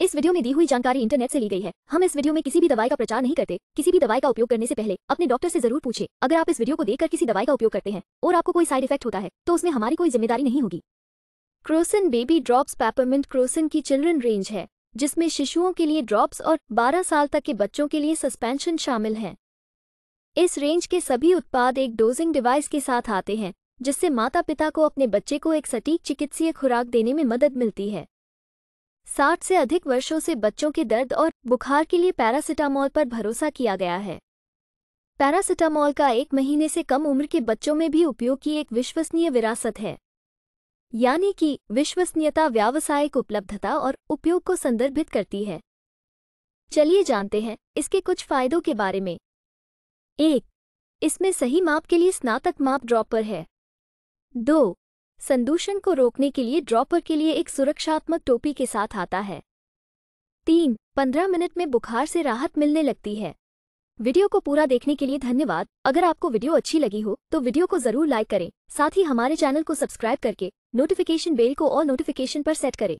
इस वीडियो में दी हुई जानकारी इंटरनेट से ली गई है हम इस वीडियो में किसी भी दवाई का प्रचार नहीं करते किसी भी दवाई का उपयोग करने से पहले अपने डॉक्टर से जरूर पूछे अगर आप इस वीडियो को देखकर किसी दवाई का उपयोग करते हैं और आपको कोई साइड इफेक्ट होता है तो उसमें हमारी कोई जिम्मेदारी नहीं होगी Crocin baby drops peppermint Crocin की चिल्ड्रन रेंज है जिसमें शिशुओं के लिए ड्रॉप्स और बारह साल तक के बच्चों के लिए सस्पेंशन शामिल हैं इस रेंज के सभी उत्पाद एक डोजिंग डिवाइस के साथ आते हैं जिससे माता पिता को अपने बच्चे को एक सटीक चिकित्सीय खुराक देने में मदद मिलती है साठ से अधिक वर्षों से बच्चों के दर्द और बुखार के लिए पैरासिटामॉल पर भरोसा किया गया है पैरासिटामॉल का एक महीने से कम उम्र के बच्चों में भी उपयोग की एक विश्वसनीय विरासत है यानी कि विश्वसनीयता व्यावसायिक उपलब्धता और उपयोग को संदर्भित करती है चलिए जानते हैं इसके कुछ फायदों के बारे में एक इसमें सही माप के लिए स्नातक माप ड्रॉपर है दो संदूषण को रोकने के लिए ड्रॉपर के लिए एक सुरक्षात्मक टोपी के साथ आता है तीन पंद्रह मिनट में बुखार से राहत मिलने लगती है वीडियो को पूरा देखने के लिए धन्यवाद अगर आपको वीडियो अच्छी लगी हो तो वीडियो को जरूर लाइक करें साथ ही हमारे चैनल को सब्सक्राइब करके नोटिफिकेशन बेल को और नोटिफिकेशन पर सेट करें